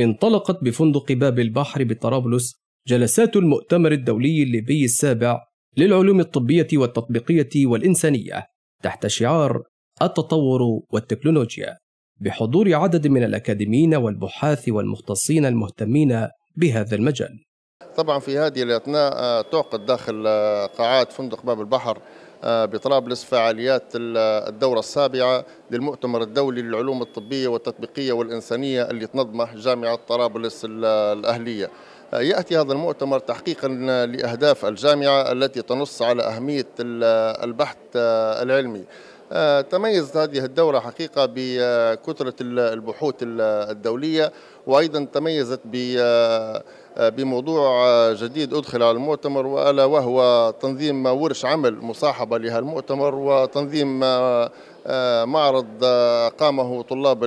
انطلقت بفندق باب البحر بطرابلس جلسات المؤتمر الدولي الليبي السابع للعلوم الطبية والتطبيقية والإنسانية تحت شعار التطور والتكنولوجيا بحضور عدد من الأكاديميين والبحاث والمختصين المهتمين بهذا المجال طبعا في هذه الاثناء آه، تعقد داخل آه، قاعات فندق باب البحر آه، بطرابلس فعاليات الدورة السابعة للمؤتمر الدولي للعلوم الطبية والتطبيقية والإنسانية اللي تنظمه جامعة طرابلس الأهلية يأتي هذا المؤتمر تحقيقا لأهداف الجامعة التي تنص على أهمية البحث العلمي تميزت هذه الدورة حقيقة بكثرة البحوث الدولية وأيضا تميزت ب بموضوع جديد أدخل على المؤتمر وألا وهو تنظيم ورش عمل مصاحبة لهالمؤتمر المؤتمر وتنظيم آه، آه، معرض آه، قامه طلاب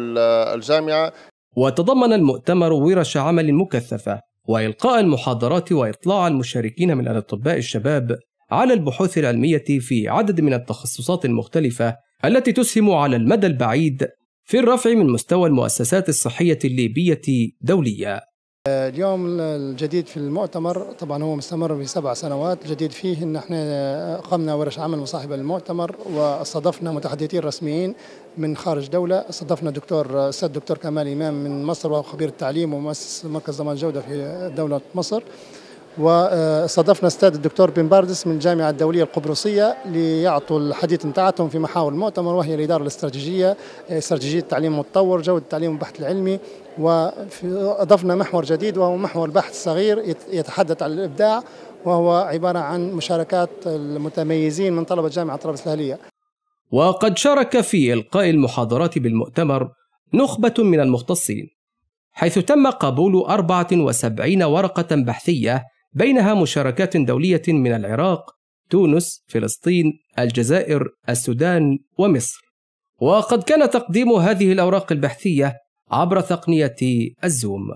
الجامعة وتضمن المؤتمر ورش عمل مكثفة وإلقاء المحاضرات وإطلاع المشاركين من الأطباء الشباب على البحوث العلمية في عدد من التخصصات المختلفة التي تسهم على المدى البعيد في الرفع من مستوى المؤسسات الصحية الليبية دوليا اليوم الجديد في المؤتمر طبعا هو مستمر بسبع سنوات الجديد فيه ان احنا اقمنا ورش عمل مصاحبه للمؤتمر واستضفنا متحدثين رسميين من خارج دوله استضفنا دكتور الاستاذ دكتور كمال امام من مصر وهو خبير التعليم ومؤسس مركز ضمان جوده في دوله مصر واستضفنا استاذ الدكتور بن باردس من الجامعه الدوليه القبرصيه ليعطوا الحديث نتاعتهم في محاور المؤتمر وهي الاداره الاستراتيجيه استراتيجيه التعليم المتطور جوده التعليم والبحث العلمي واضفنا محور جديد وهو محور بحث صغير يتحدث عن الابداع وهو عباره عن مشاركات المتميزين من طلبه جامعه طرابلس الاهليه. وقد شارك في القاء المحاضرات بالمؤتمر نخبه من المختصين حيث تم قبول 74 ورقه بحثيه بينها مشاركات دولية من العراق، تونس، فلسطين، الجزائر، السودان ومصر. وقد كان تقديم هذه الأوراق البحثية عبر تقنية الزوم.